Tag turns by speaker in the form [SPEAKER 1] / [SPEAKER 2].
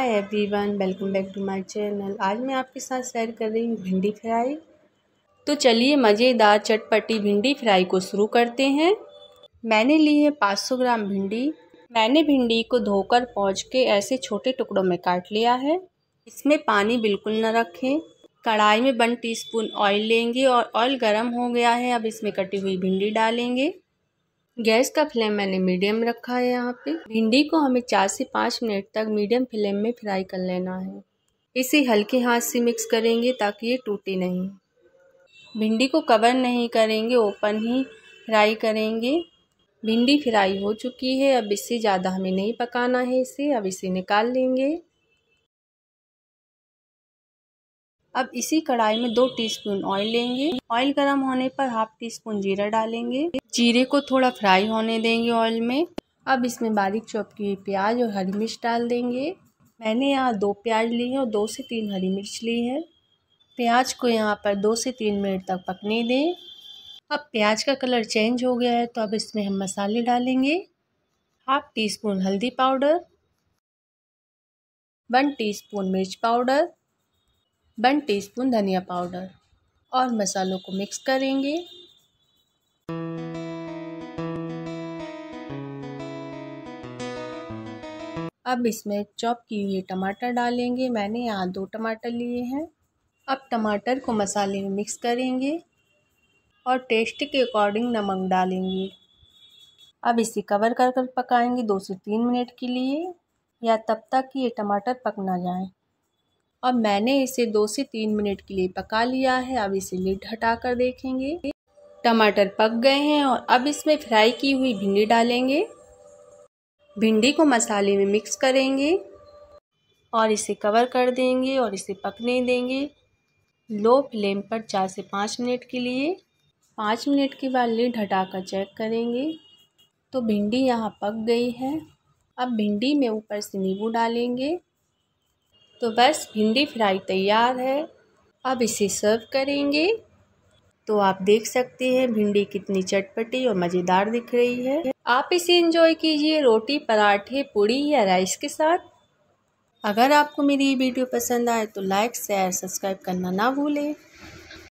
[SPEAKER 1] hi everyone welcome back to my channel आज मैं आपके साथ शेयर कर रही हूँ भिंडी फ्राई तो चलिए मज़ेदार चटपटी भिंडी फ्राई को शुरू करते हैं मैंने ली है 500 ग्राम भिंडी मैंने भिंडी को धोकर पहुँच के ऐसे छोटे टुकड़ों में काट लिया है इसमें पानी बिल्कुल ना रखें कढ़ाई में वन टी ऑयल लेंगे और ऑयल गर्म हो गया है अब इसमें कटी हुई भिंडी डालेंगे गैस का फ्लेम मैंने मीडियम रखा है यहाँ पे भिंडी को हमें चार से पाँच मिनट तक मीडियम फ्लेम में फ्राई कर लेना है इसे हल्के हाथ से मिक्स करेंगे ताकि ये टूटे नहीं भिंडी को कवर नहीं करेंगे ओपन ही फ्राई करेंगे भिंडी फ्राई हो चुकी है अब इससे ज़्यादा हमें नहीं पकाना है इसे अब इसे निकाल लेंगे अब इसी कढ़ाई में दो टीस्पून ऑयल लेंगे ऑयल गर्म होने पर हाफ टी स्पून जीरा डालेंगे जीरे को थोड़ा फ्राई होने देंगे ऑयल में अब इसमें बारीक चॉप की प्याज और हरी मिर्च डाल देंगे मैंने यहाँ दो प्याज ली हैं और दो से तीन हरी मिर्च ली है प्याज को यहाँ पर दो से तीन मिनट तक पकने दें अब प्याज का कलर चेंज हो गया है तो अब इसमें हम मसाले डालेंगे हाफ टी स्पून हल्दी पाउडर वन टी स्पून मिर्च पाउडर वन टी स्पून धनिया पाउडर और मसालों को मिक्स करेंगे अब इसमें चॉप किए हुए टमाटर डालेंगे मैंने यहाँ दो टमाटर लिए हैं अब टमाटर को मसाले में मिक्स करेंगे और टेस्ट के अकॉर्डिंग नमक डालेंगे अब इसे कवर कर कर पकाएंगे दो से तीन मिनट के लिए या तब तक कि ये टमाटर पक ना जाए अब मैंने इसे दो से तीन मिनट के लिए पका लिया है अब इसे लिड हटा कर देखेंगे टमाटर पक गए हैं और अब इसमें फ्राई की हुई भिंडी डालेंगे भिंडी को मसाले में मिक्स करेंगे और इसे कवर कर देंगे और इसे पकने देंगे लो फ्लेम पर चार से पाँच मिनट के लिए पाँच मिनट के बाद लीड हटाकर चेक करेंगे तो भिंडी यहाँ पक गई है अब भिंडी में ऊपर से नींबू डालेंगे तो बस भिंडी फ्राई तैयार है अब इसे सर्व करेंगे तो आप देख सकते हैं भिंडी कितनी चटपटी और मज़ेदार दिख रही है आप इसे इंजॉय कीजिए रोटी पराठे पूड़ी या राइस के साथ अगर आपको मेरी वीडियो पसंद आए तो लाइक शेयर सब्सक्राइब करना ना भूलें